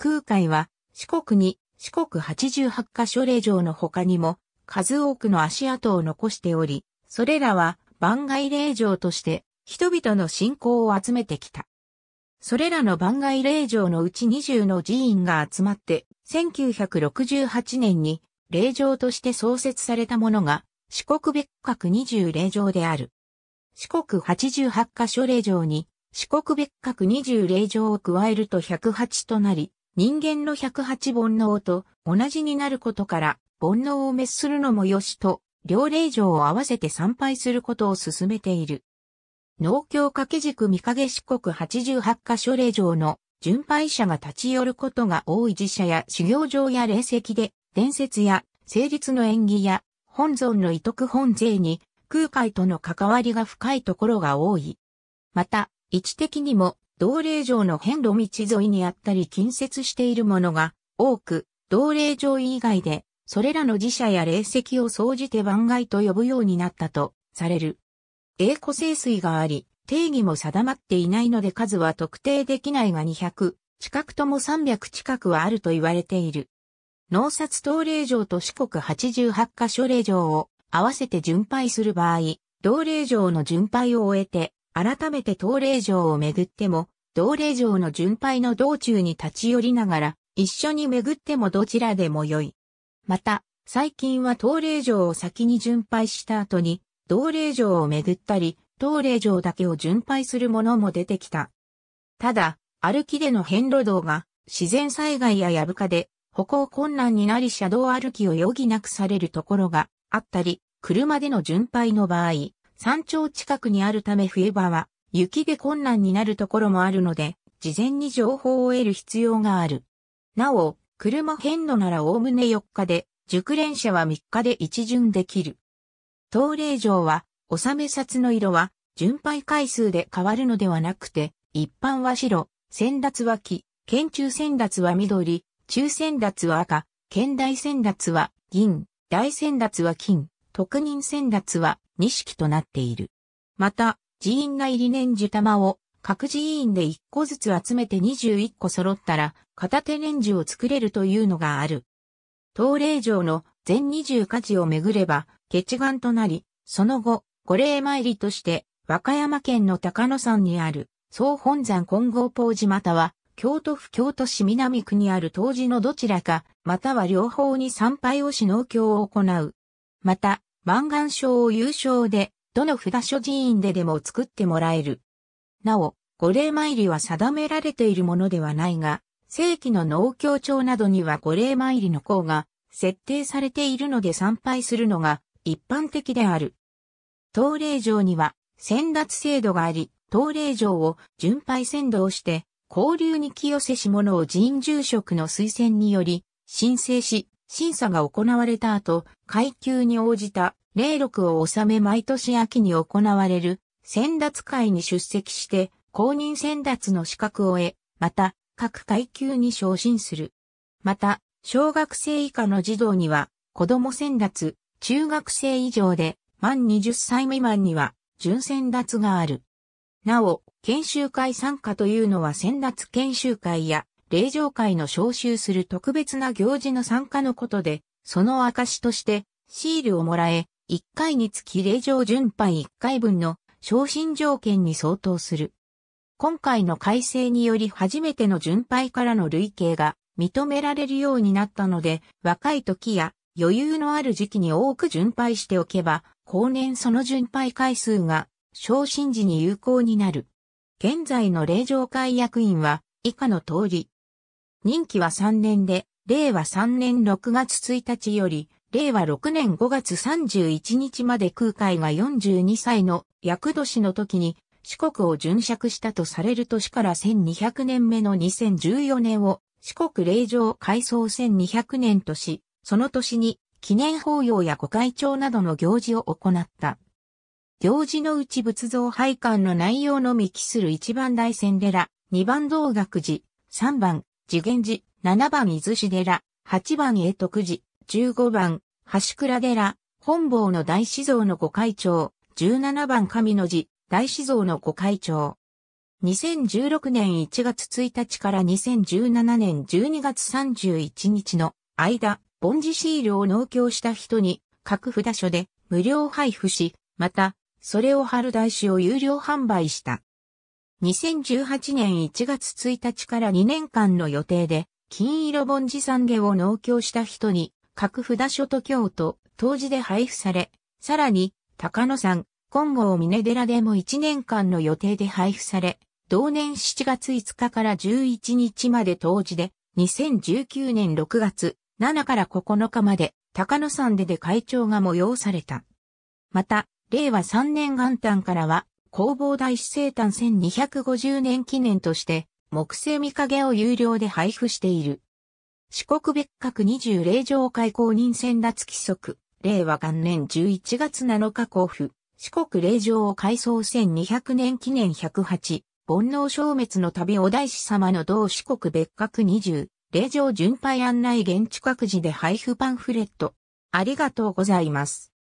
空海は四国に四国八十八カ所霊場の他にも数多くの足跡を残しており、それらは番外霊場として人々の信仰を集めてきた。それらの番外霊場のうち20の寺院が集まって、1968年に霊場として創設されたものが、四国別格20霊場である。四国88カ所霊場に、四国別格20霊場を加えると108となり、人間の108煩悩と同じになることから、煩悩を滅するのもよしと、両霊城を合わせて参拝することを進めている。農協掛け軸三影四国88カ所霊城の巡拝者が立ち寄ることが多い寺社や修行場や霊石で、伝説や成立の縁起や本尊の遺徳本税に空海との関わりが深いところが多い。また、位置的にも同霊城の遍路道沿いにあったり近接しているものが多く、同霊城以外で、それらの寺社や霊石を総じて番外と呼ぶようになったとされる。英古清水があり、定義も定まっていないので数は特定できないが200、近くとも300近くはあると言われている。農札東霊城と四国88カ所霊城を合わせて巡拝する場合、同霊城の巡拝を終えて、改めて東霊城をめぐっても、同霊城の巡拝の道中に立ち寄りながら、一緒に巡ってもどちらでもよい。また、最近は東霊城を先に巡拝した後に、同霊城を巡ったり、東霊城だけを巡拝するものも出てきた。ただ、歩きでの遍路道が、自然災害や藪かで、歩行困難になり車道歩きを余儀なくされるところがあったり、車での巡拝の場合、山頂近くにあるため冬場は雪で困難になるところもあるので、事前に情報を得る必要がある。なお、車遍路ならおおむね4日で、熟練者は3日で一巡できる。東霊城は、納め札の色は、巡拝回数で変わるのではなくて、一般は白、先達は黄、県中先達は緑、中先達は赤、県大先達は銀、大先達は金、特任先達は二式となっている。また、寺院内理念樹玉を各寺院で一個ずつ集めて二十一個揃ったら、片手念樹を作れるというのがある。東霊城の全二十家事を巡れば、決願となり、その後、御霊参りとして、和歌山県の高野山にある、総本山金剛法寺または、京都府京都市南区にある当時のどちらか、または両方に参拝をし農協を行う。また、満願賞を優勝で、どの札所寺院ででも作ってもらえる。なお、御礼参りは定められているものではないが、正規の農協庁などには五礼参りの項が設定されているので参拝するのが一般的である。東霊城には先達制度があり、東霊城を巡拝先導して、交流に清せし者を人住職の推薦により、申請し、審査が行われた後、階級に応じた霊録を収め毎年秋に行われる、先達会に出席して、公認先達の資格を得、また、各階級に昇進する。また、小学生以下の児童には、子供先達、中学生以上で、満20歳未満には、準先達がある。なお、研修会参加というのは先達研修会や、霊場会の招集する特別な行事の参加のことで、その証として、シールをもらえ、1回につき令状順配1回分の昇進条件に相当する。今回の改正により初めての順配からの累計が認められるようになったので、若い時や余裕のある時期に多く順配しておけば、後年その順配回数が昇進時に有効になる。現在の令状会役員は以下の通り。任期は3年で、令和3年6月1日より令和6年5月31日まで空海が42歳の厄年の時に四国を巡釈したとされる年から1200年目の2014年を四国霊場改装1200年とし、その年に記念法要や御会長などの行事を行った。行事のうち仏像拝観の内容のみ記する一番大仙寺、二番道学寺、三番、次元寺、七番伊豆寺、八番永徳寺、15番、橋倉寺、本坊の大師像の御会長、17番神の字、大師像の御会長。2016年1月1日から2017年12月31日の間、盆地シールを納経した人に、各札所で無料配布し、また、それを貼る台紙を有料販売した。2018年1月1日から2年間の予定で、金色盆地産下を納供した人に、各札所と京都、当時で配布され、さらに、高野山、金剛峰寺でも1年間の予定で配布され、同年7月5日から11日まで当時で、2019年6月7から9日まで、高野山でで会長が催された。また、令和3年元旦からは、工房大師生誕1250年記念として、木製見影を有料で配布している。四国別格二十霊場開公人選脱規則、令和元年11月7日交付、四国霊場を改装1200年記念108、煩悩消滅の旅お大師様の同四国別格二十霊場巡拝案内現地各自で配布パンフレット。ありがとうございます。